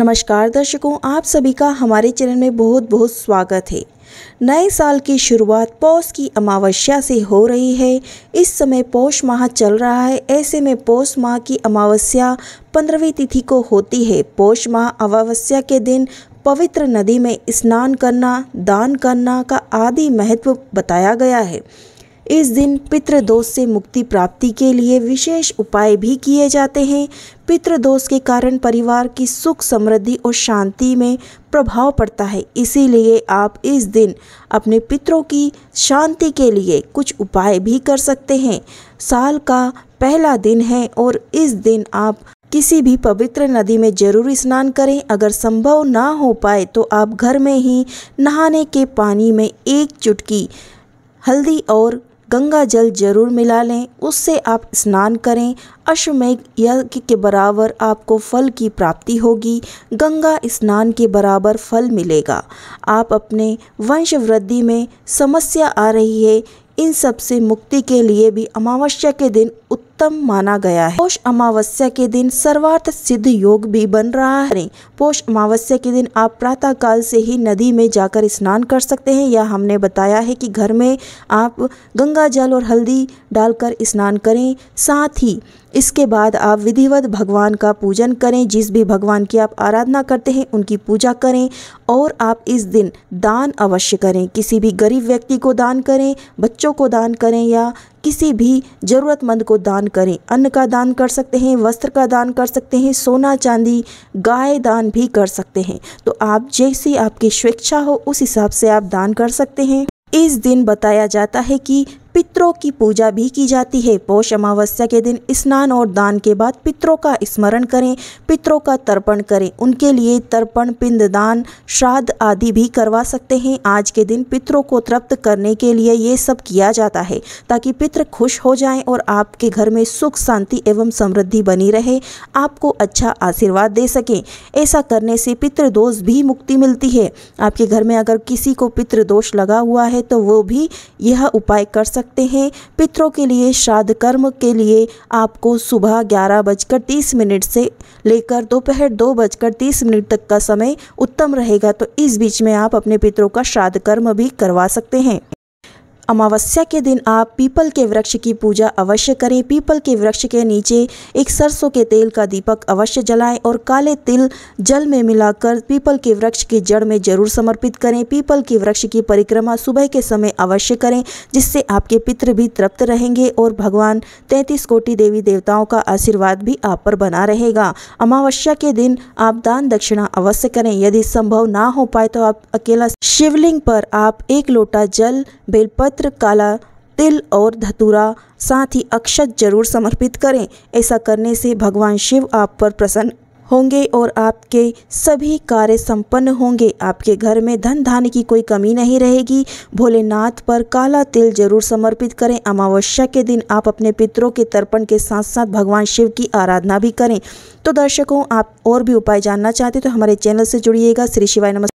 नमस्कार दर्शकों आप सभी का हमारे चैनल में बहुत बहुत स्वागत है नए साल की शुरुआत पौष की अमावस्या से हो रही है इस समय पौष माह चल रहा है ऐसे में पौष माह की अमावस्या पंद्रहवीं तिथि को होती है पौष माह अमावस्या के दिन पवित्र नदी में स्नान करना दान करना का आदि महत्व बताया गया है इस दिन पितृदोष से मुक्ति प्राप्ति के लिए विशेष उपाय भी किए जाते हैं पितृदोष के कारण परिवार की सुख समृद्धि और शांति में प्रभाव पड़ता है इसीलिए आप इस दिन अपने पितरों की शांति के लिए कुछ उपाय भी कर सकते हैं साल का पहला दिन है और इस दिन आप किसी भी पवित्र नदी में जरूर स्नान करें अगर संभव ना हो पाए तो आप घर में ही नहाने के पानी में एक चुटकी हल्दी और गंगा जल जरूर मिला लें उससे आप स्नान करें अश्वमेघ यज्ञ के बराबर आपको फल की प्राप्ति होगी गंगा स्नान के बराबर फल मिलेगा आप अपने वंश वृद्धि में समस्या आ रही है इन सब से मुक्ति के लिए भी अमावस्या के दिन उत्तर उत्तम माना गया है पोष अमावस्या के दिन सर्वार्थ सिद्ध योग भी बन रहा है पोष अमावस्या के दिन आप प्रातः काल से ही नदी में जाकर स्नान कर सकते हैं या हमने बताया है कि घर में आप गंगा जल और हल्दी डालकर स्नान करें साथ ही इसके बाद आप विधिवत भगवान का पूजन करें जिस भी भगवान की आप आराधना करते हैं उनकी पूजा करें और आप इस दिन दान अवश्य करें किसी भी गरीब व्यक्ति को दान करें बच्चों को दान करें या किसी भी ज़रूरतमंद को दान करें अन्न का दान कर सकते हैं वस्त्र का दान कर सकते हैं सोना चांदी गाय दान भी कर सकते हैं तो आप जैसी आपकी स्वेच्छा हो उस हिसाब से आप दान कर सकते हैं इस दिन बताया जाता है कि पितरों की पूजा भी की जाती है पौष अमावस्या के दिन स्नान और दान के बाद पितरों का स्मरण करें पितरों का तर्पण करें उनके लिए तर्पण पिंडदान श्राद्ध आदि भी करवा सकते हैं आज के दिन पितरों को तृप्त करने के लिए ये सब किया जाता है ताकि पितृ खुश हो जाएं और आपके घर में सुख शांति एवं समृद्धि बनी रहे आपको अच्छा आशीर्वाद दे सकें ऐसा करने से पितृदोष भी मुक्ति मिलती है आपके घर में अगर किसी को पितृदोष लगा हुआ है तो वो भी यह उपाय कर सकते सकते हैं पितरों के लिए श्राद्ध कर्म के लिए आपको सुबह ग्यारह बजकर तीस मिनट से लेकर दोपहर दो, दो बजकर तीस मिनट तक का समय उत्तम रहेगा तो इस बीच में आप अपने पितरों का श्राद्ध कर्म भी करवा सकते हैं अमावस्या के दिन आप पीपल के वृक्ष की पूजा अवश्य करें पीपल के वृक्ष के नीचे एक सरसों के तेल का दीपक अवश्य जलाएं और काले तिल जल में मिलाकर पीपल के वृक्ष की जड़ में जरूर समर्पित करें पीपल के वृक्ष की परिक्रमा सुबह के समय अवश्य करें जिससे आपके पितृ भी तृप्त रहेंगे और भगवान तैंतीस कोटि देवी देवताओं का आशीर्वाद भी आप पर बना रहेगा अमावस्या के दिन आप दान दक्षिणा अवश्य करें यदि संभव ना हो पाए तो आप अकेला शिवलिंग पर आप एक लोटा जल बेलपत्र पत्र काला तिल और धतूरा साथ ही अक्षत जरूर समर्पित करें ऐसा करने से भगवान शिव आप पर प्रसन्न होंगे और आपके सभी कार्य संपन्न होंगे आपके घर में धन धान की कोई कमी नहीं रहेगी भोलेनाथ पर काला तिल जरूर समर्पित करें अमावस्या के दिन आप अपने पितरों के तर्पण के साथ साथ भगवान शिव की आराधना भी करें तो दर्शकों आप और भी उपाय जानना चाहते तो हमारे चैनल से जुड़िएगा श्री शिवाय नमस्कार